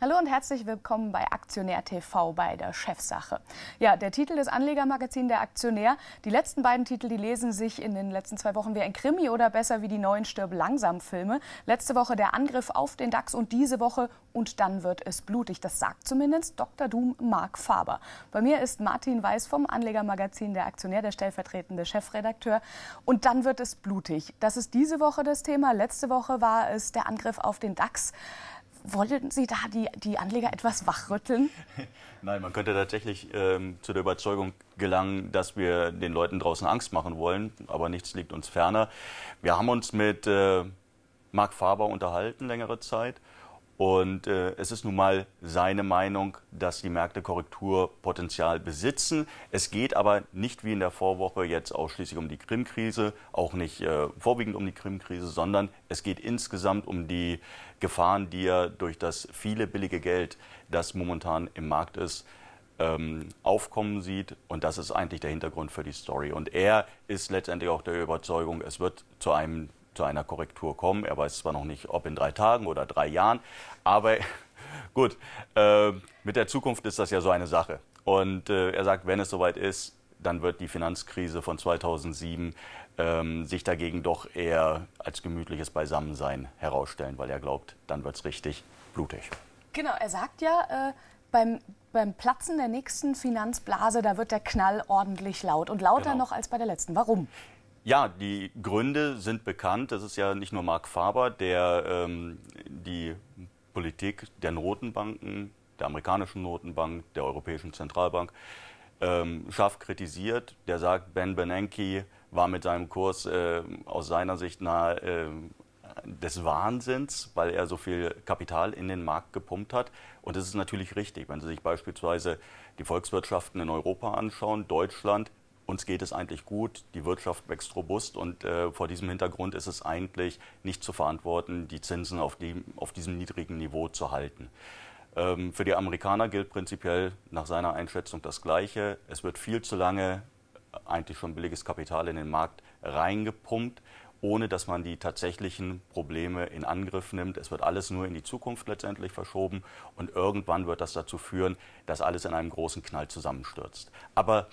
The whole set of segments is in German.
Hallo und herzlich willkommen bei Aktionär TV bei der Chefsache. Ja, der Titel des Anlegermagazins der Aktionär. Die letzten beiden Titel, die lesen sich in den letzten zwei Wochen wie ein Krimi oder besser wie die neuen Stirb langsam Filme. Letzte Woche der Angriff auf den DAX und diese Woche und dann wird es blutig. Das sagt zumindest Dr. Doom Mark Faber. Bei mir ist Martin Weiß vom Anlegermagazin der Aktionär, der stellvertretende Chefredakteur. Und dann wird es blutig. Das ist diese Woche das Thema. Letzte Woche war es der Angriff auf den DAX wollen Sie da die, die Anleger etwas wachrütteln? Nein, man könnte tatsächlich ähm, zu der Überzeugung gelangen, dass wir den Leuten draußen Angst machen wollen, aber nichts liegt uns ferner. Wir haben uns mit äh, Marc Faber unterhalten längere Zeit und äh, es ist nun mal seine Meinung, dass die Märkte Korrekturpotenzial besitzen. Es geht aber nicht wie in der Vorwoche jetzt ausschließlich um die Krimkrise, auch nicht äh, vorwiegend um die Krimkrise, sondern es geht insgesamt um die Gefahren, die er durch das viele billige Geld, das momentan im Markt ist, ähm, aufkommen sieht. Und das ist eigentlich der Hintergrund für die Story. Und er ist letztendlich auch der Überzeugung, es wird zu einem zu einer Korrektur kommen. Er weiß zwar noch nicht, ob in drei Tagen oder drei Jahren, aber gut, äh, mit der Zukunft ist das ja so eine Sache. Und äh, er sagt, wenn es soweit ist, dann wird die Finanzkrise von 2007 ähm, sich dagegen doch eher als gemütliches Beisammensein herausstellen, weil er glaubt, dann wird es richtig blutig. Genau, er sagt ja, äh, beim, beim Platzen der nächsten Finanzblase, da wird der Knall ordentlich laut und lauter genau. noch als bei der letzten. Warum? Ja, die Gründe sind bekannt. Das ist ja nicht nur Mark Faber, der ähm, die Politik der Notenbanken, der amerikanischen Notenbank, der Europäischen Zentralbank ähm, scharf kritisiert. Der sagt, Ben Bernanke war mit seinem Kurs äh, aus seiner Sicht nahe äh, des Wahnsinns, weil er so viel Kapital in den Markt gepumpt hat. Und das ist natürlich richtig. Wenn Sie sich beispielsweise die Volkswirtschaften in Europa anschauen, Deutschland uns geht es eigentlich gut, die Wirtschaft wächst robust und äh, vor diesem Hintergrund ist es eigentlich nicht zu verantworten, die Zinsen auf, die, auf diesem niedrigen Niveau zu halten. Ähm, für die Amerikaner gilt prinzipiell nach seiner Einschätzung das Gleiche. Es wird viel zu lange äh, eigentlich schon billiges Kapital in den Markt reingepumpt, ohne dass man die tatsächlichen Probleme in Angriff nimmt. Es wird alles nur in die Zukunft letztendlich verschoben und irgendwann wird das dazu führen, dass alles in einem großen Knall zusammenstürzt. Aber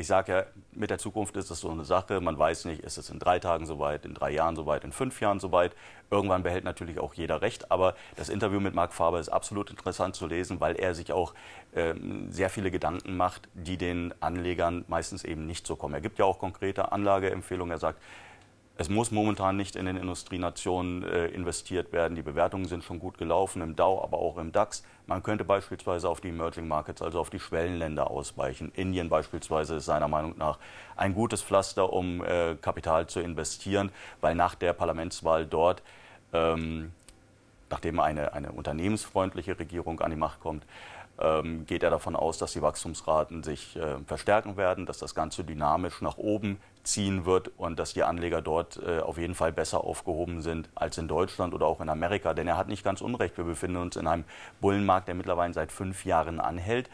ich sage ja, mit der Zukunft ist das so eine Sache. Man weiß nicht, ist es in drei Tagen soweit, in drei Jahren soweit, in fünf Jahren soweit. Irgendwann behält natürlich auch jeder Recht. Aber das Interview mit Marc Faber ist absolut interessant zu lesen, weil er sich auch ähm, sehr viele Gedanken macht, die den Anlegern meistens eben nicht so kommen. Er gibt ja auch konkrete Anlageempfehlungen. Er sagt, es muss momentan nicht in den Industrienationen äh, investiert werden. Die Bewertungen sind schon gut gelaufen im Dow, aber auch im DAX. Man könnte beispielsweise auf die Emerging Markets, also auf die Schwellenländer ausweichen. Indien beispielsweise ist seiner Meinung nach ein gutes Pflaster, um äh, Kapital zu investieren, weil nach der Parlamentswahl dort ähm, nachdem eine, eine unternehmensfreundliche Regierung an die Macht kommt, ähm, geht er davon aus, dass die Wachstumsraten sich äh, verstärken werden, dass das Ganze dynamisch nach oben ziehen wird und dass die Anleger dort äh, auf jeden Fall besser aufgehoben sind als in Deutschland oder auch in Amerika. Denn er hat nicht ganz Unrecht. Wir befinden uns in einem Bullenmarkt, der mittlerweile seit fünf Jahren anhält.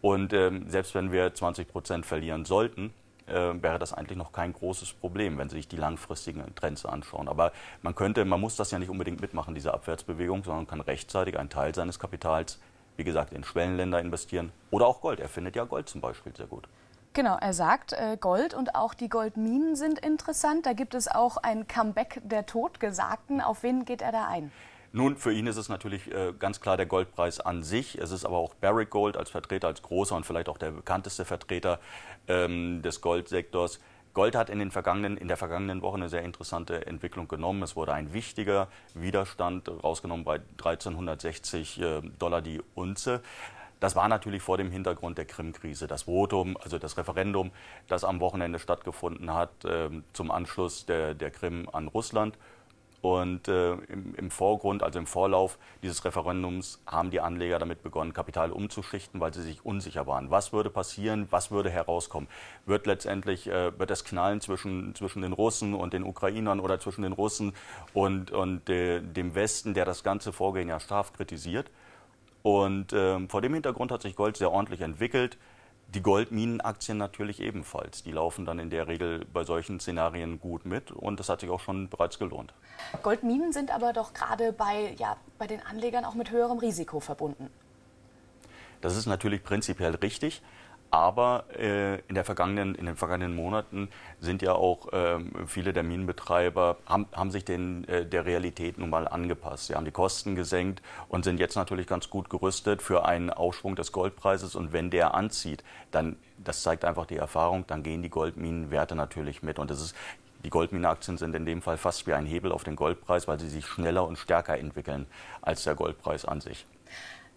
Und ähm, selbst wenn wir 20 Prozent verlieren sollten, äh, wäre das eigentlich noch kein großes Problem, wenn Sie sich die langfristigen Trends anschauen. Aber man könnte, man muss das ja nicht unbedingt mitmachen, diese Abwärtsbewegung, sondern kann rechtzeitig einen Teil seines Kapitals, wie gesagt, in Schwellenländer investieren oder auch Gold. Er findet ja Gold zum Beispiel sehr gut. Genau, er sagt, äh, Gold und auch die Goldminen sind interessant. Da gibt es auch ein Comeback der Todgesagten. Auf wen geht er da ein? Nun, für ihn ist es natürlich äh, ganz klar der Goldpreis an sich. Es ist aber auch Barrick Gold als Vertreter, als großer und vielleicht auch der bekannteste Vertreter ähm, des Goldsektors. Gold hat in, den vergangenen, in der vergangenen Woche eine sehr interessante Entwicklung genommen. Es wurde ein wichtiger Widerstand rausgenommen bei 1360 äh, Dollar die Unze. Das war natürlich vor dem Hintergrund der Krim-Krise. Das Votum, also das Referendum, das am Wochenende stattgefunden hat ähm, zum Anschluss der, der Krim an Russland. Und äh, im, im, Vorgrund, also im Vorlauf dieses Referendums, haben die Anleger damit begonnen, Kapital umzuschichten, weil sie sich unsicher waren. Was würde passieren? Was würde herauskommen? Wird letztendlich, äh, wird es knallen zwischen, zwischen den Russen und den Ukrainern oder zwischen den Russen und, und äh, dem Westen, der das ganze Vorgehen ja scharf kritisiert? Und ähm, vor dem Hintergrund hat sich Gold sehr ordentlich entwickelt. Die Goldminenaktien natürlich ebenfalls. Die laufen dann in der Regel bei solchen Szenarien gut mit und das hat sich auch schon bereits gelohnt. Goldminen sind aber doch gerade bei, ja, bei den Anlegern auch mit höherem Risiko verbunden. Das ist natürlich prinzipiell richtig. Aber äh, in, der vergangenen, in den vergangenen Monaten sind ja auch ähm, viele der Minenbetreiber, haben, haben sich den, äh, der Realität nun mal angepasst. Sie haben die Kosten gesenkt und sind jetzt natürlich ganz gut gerüstet für einen Aufschwung des Goldpreises. Und wenn der anzieht, dann, das zeigt einfach die Erfahrung, dann gehen die Goldminenwerte natürlich mit. Und das ist, die Goldminenaktien sind in dem Fall fast wie ein Hebel auf den Goldpreis, weil sie sich schneller und stärker entwickeln als der Goldpreis an sich.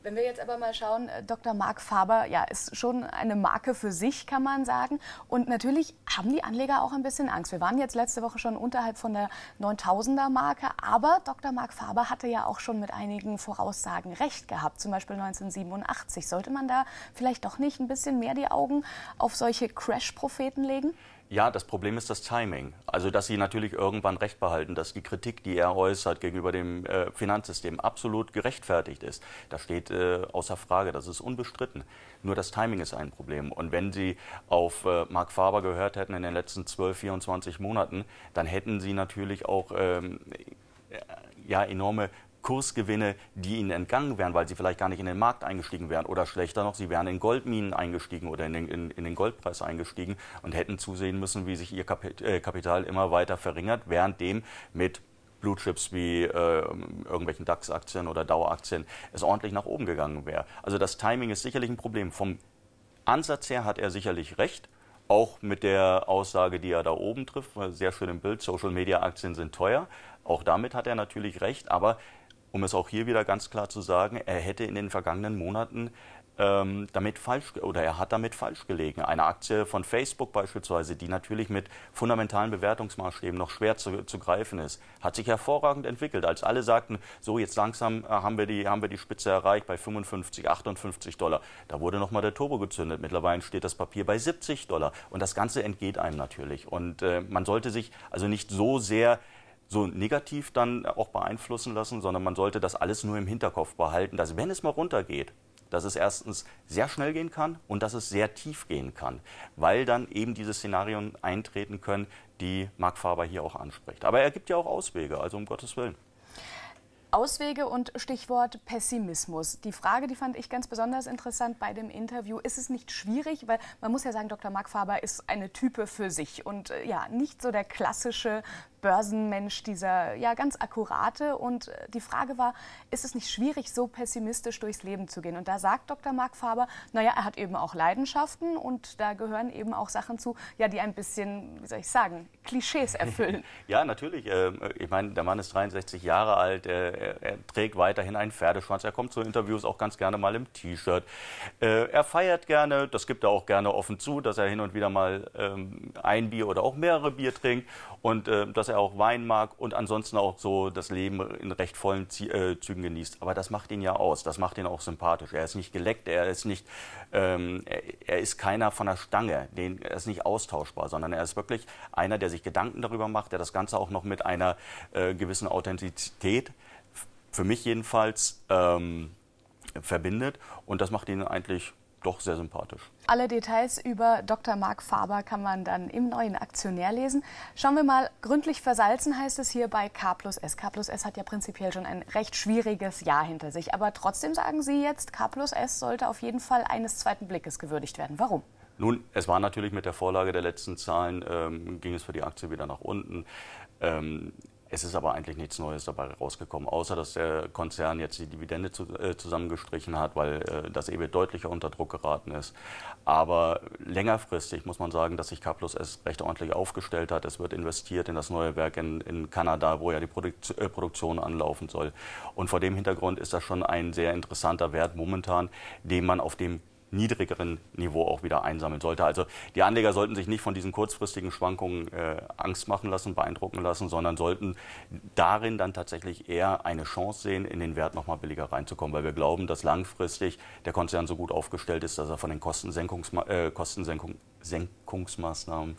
Wenn wir jetzt aber mal schauen, äh, Dr. Mark Faber ja, ist schon eine Marke für sich, kann man sagen. Und natürlich haben die Anleger auch ein bisschen Angst. Wir waren jetzt letzte Woche schon unterhalb von der 9000er Marke, aber Dr. Mark Faber hatte ja auch schon mit einigen Voraussagen recht gehabt, zum Beispiel 1987. Sollte man da vielleicht doch nicht ein bisschen mehr die Augen auf solche Crash-Propheten legen? Ja, das Problem ist das Timing. Also, dass sie natürlich irgendwann recht behalten, dass die Kritik, die er äußert gegenüber dem äh, Finanzsystem, absolut gerechtfertigt ist. Das steht äh, außer Frage, das ist unbestritten. Nur das Timing ist ein Problem. Und wenn Sie auf äh, Mark Faber gehört hätten in den letzten 12, 24 Monaten, dann hätten Sie natürlich auch ähm, äh, ja, enorme Kursgewinne, die ihnen entgangen wären, weil sie vielleicht gar nicht in den Markt eingestiegen wären oder schlechter noch, sie wären in Goldminen eingestiegen oder in den, in, in den Goldpreis eingestiegen und hätten zusehen müssen, wie sich ihr äh, Kapital immer weiter verringert, währenddem mit Bluechips wie äh, irgendwelchen DAX-Aktien oder Daueraktien es ordentlich nach oben gegangen wäre. Also das Timing ist sicherlich ein Problem. Vom Ansatz her hat er sicherlich recht auch mit der Aussage, die er da oben trifft, sehr schön im Bild, Social-Media-Aktien sind teuer. Auch damit hat er natürlich recht, aber um es auch hier wieder ganz klar zu sagen, er hätte in den vergangenen Monaten ähm, damit falsch oder er hat damit falsch gelegen. Eine Aktie von Facebook beispielsweise, die natürlich mit fundamentalen Bewertungsmaßstäben noch schwer zu, zu greifen ist, hat sich hervorragend entwickelt. Als alle sagten, so jetzt langsam äh, haben wir die, haben wir die Spitze erreicht bei 55, 58 Dollar. Da wurde nochmal der Turbo gezündet. Mittlerweile steht das Papier bei 70 Dollar. Und das Ganze entgeht einem natürlich. Und äh, man sollte sich also nicht so sehr so negativ dann auch beeinflussen lassen, sondern man sollte das alles nur im Hinterkopf behalten, dass wenn es mal runtergeht, dass es erstens sehr schnell gehen kann und dass es sehr tief gehen kann, weil dann eben diese Szenarien eintreten können, die Mark Faber hier auch anspricht. Aber er gibt ja auch Auswege, also um Gottes Willen. Auswege und Stichwort Pessimismus. Die Frage, die fand ich ganz besonders interessant bei dem Interview. Ist es nicht schwierig, weil man muss ja sagen, Dr. Mark Faber ist eine Type für sich und äh, ja, nicht so der klassische Börsenmensch, dieser ja ganz akkurate. Und äh, die Frage war, ist es nicht schwierig, so pessimistisch durchs Leben zu gehen? Und da sagt Dr. Marc Faber, naja, er hat eben auch Leidenschaften und da gehören eben auch Sachen zu, ja, die ein bisschen, wie soll ich sagen, Klischees erfüllen. ja, natürlich. Ähm, äh, ich meine, der Mann ist 63 Jahre alt, er trägt weiterhin einen Pferdeschwanz, er kommt zu Interviews auch ganz gerne mal im T-Shirt. Äh, er feiert gerne, das gibt er auch gerne offen zu, dass er hin und wieder mal ähm, ein Bier oder auch mehrere Bier trinkt und dass er auch Wein mag und ansonsten auch so das Leben in recht vollen äh, Zügen genießt. Aber das macht ihn ja aus, das macht ihn auch sympathisch. Er ist nicht geleckt, er ist nicht, ähm, er, ist keiner von der Stange, den, er ist nicht austauschbar, sondern er ist wirklich einer, der sich Gedanken darüber macht, der das Ganze auch noch mit einer äh, gewissen Authentizität, für mich jedenfalls, ähm, verbindet. Und das macht ihn eigentlich doch sehr sympathisch. Alle Details über Dr. Marc Faber kann man dann im neuen Aktionär lesen. Schauen wir mal, gründlich versalzen heißt es hier bei K plus S. K plus S hat ja prinzipiell schon ein recht schwieriges Jahr hinter sich. Aber trotzdem sagen Sie jetzt, K plus S sollte auf jeden Fall eines zweiten Blickes gewürdigt werden. Warum? Nun, es war natürlich mit der Vorlage der letzten Zahlen, ähm, ging es für die Aktie wieder nach unten. Ähm, es ist aber eigentlich nichts Neues dabei rausgekommen, außer dass der Konzern jetzt die Dividende zu, äh, zusammengestrichen hat, weil äh, das EBIT deutlicher unter Druck geraten ist. Aber längerfristig muss man sagen, dass sich K plus S recht ordentlich aufgestellt hat. Es wird investiert in das neue Werk in, in Kanada, wo ja die Produkt, äh, Produktion anlaufen soll. Und vor dem Hintergrund ist das schon ein sehr interessanter Wert momentan, den man auf dem niedrigeren Niveau auch wieder einsammeln sollte. Also die Anleger sollten sich nicht von diesen kurzfristigen Schwankungen äh, Angst machen lassen, beeindrucken lassen, sondern sollten darin dann tatsächlich eher eine Chance sehen, in den Wert nochmal billiger reinzukommen, weil wir glauben, dass langfristig der Konzern so gut aufgestellt ist, dass er von den Kostensenkungsma äh, Kostensenkungsmaßnahmen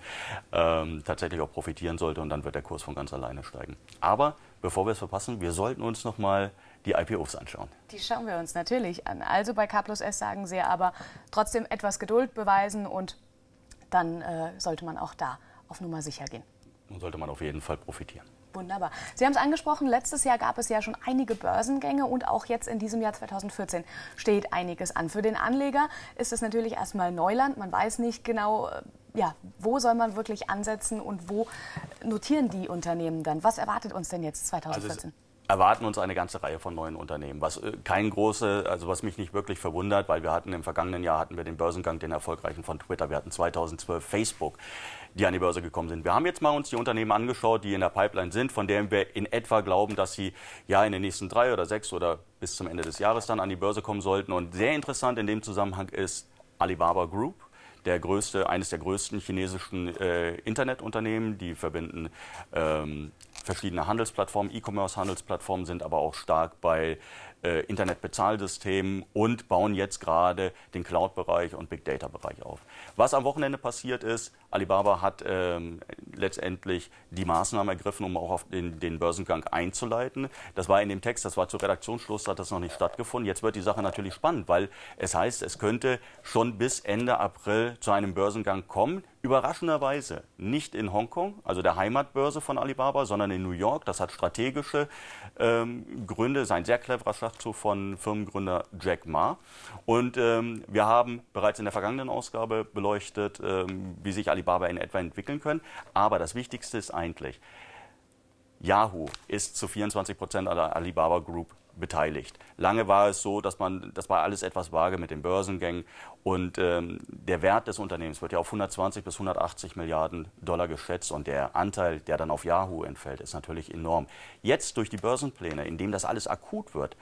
ähm, tatsächlich auch profitieren sollte und dann wird der Kurs von ganz alleine steigen. Aber bevor wir es verpassen, wir sollten uns nochmal mal die IPOs anschauen. Die schauen wir uns natürlich an. Also bei K plus S sagen Sie aber trotzdem etwas Geduld beweisen und dann äh, sollte man auch da auf Nummer sicher gehen. Und sollte man auf jeden Fall profitieren. Wunderbar. Sie haben es angesprochen, letztes Jahr gab es ja schon einige Börsengänge und auch jetzt in diesem Jahr 2014 steht einiges an. Für den Anleger ist es natürlich erstmal Neuland. Man weiß nicht genau, äh, ja, wo soll man wirklich ansetzen und wo notieren die Unternehmen dann? Was erwartet uns denn jetzt 2014? Also erwarten uns eine ganze Reihe von neuen Unternehmen. Was äh, kein große, also was mich nicht wirklich verwundert, weil wir hatten im vergangenen Jahr hatten wir den Börsengang, den erfolgreichen von Twitter. Wir hatten 2012 Facebook, die an die Börse gekommen sind. Wir haben jetzt mal uns die Unternehmen angeschaut, die in der Pipeline sind, von denen wir in etwa glauben, dass sie ja in den nächsten drei oder sechs oder bis zum Ende des Jahres dann an die Börse kommen sollten. Und sehr interessant in dem Zusammenhang ist Alibaba Group der größte, eines der größten chinesischen äh, Internetunternehmen. Die verbinden ähm, verschiedene Handelsplattformen. E-Commerce-Handelsplattformen sind aber auch stark bei äh, Internetbezahlsystemen und bauen jetzt gerade den Cloud-Bereich und Big Data-Bereich auf. Was am Wochenende passiert ist, Alibaba hat ähm, letztendlich die Maßnahmen ergriffen, um auch den, den, Börsengang einzuleiten. Das war in dem Text, das war zu Redaktionsschluss, hat das noch nicht stattgefunden. Jetzt wird die Sache natürlich spannend, weil es heißt, es könnte schon bis Ende April zu einem Börsengang kommen. Überraschenderweise nicht in Hongkong, also der Heimatbörse von Alibaba, sondern in New York. Das hat strategische ähm, Gründe, sein sehr cleverer Schachzug von Firmengründer Jack Ma. Und ähm, wir haben bereits in der vergangenen Ausgabe beleuchtet, ähm, wie sich Alibaba in etwa entwickeln können. Aber das Wichtigste ist eigentlich, Yahoo ist zu 24 Prozent an der Alibaba Group beteiligt. Lange war es so, dass man, das war alles etwas vage mit den Börsengängen und ähm, der Wert des Unternehmens wird ja auf 120 bis 180 Milliarden Dollar geschätzt und der Anteil, der dann auf Yahoo entfällt, ist natürlich enorm. Jetzt durch die Börsenpläne, indem das alles akut wird,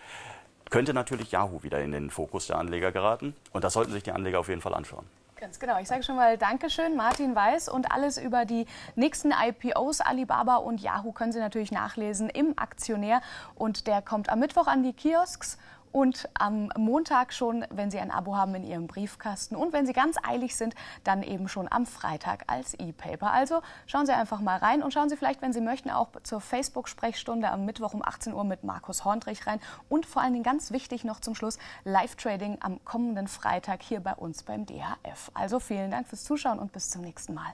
könnte natürlich Yahoo wieder in den Fokus der Anleger geraten und das sollten sich die Anleger auf jeden Fall anschauen. Ganz genau. Ich sage schon mal Dankeschön, Martin Weiß. Und alles über die nächsten IPOs Alibaba und Yahoo können Sie natürlich nachlesen im Aktionär. Und der kommt am Mittwoch an die Kiosks und am Montag schon, wenn Sie ein Abo haben, in Ihrem Briefkasten und wenn Sie ganz eilig sind, dann eben schon am Freitag als E-Paper. Also schauen Sie einfach mal rein und schauen Sie vielleicht, wenn Sie möchten, auch zur Facebook-Sprechstunde am Mittwoch um 18 Uhr mit Markus Horndrich rein und vor allen Dingen ganz wichtig noch zum Schluss Live-Trading am kommenden Freitag hier bei uns beim DHF. Also vielen Dank fürs Zuschauen und bis zum nächsten Mal.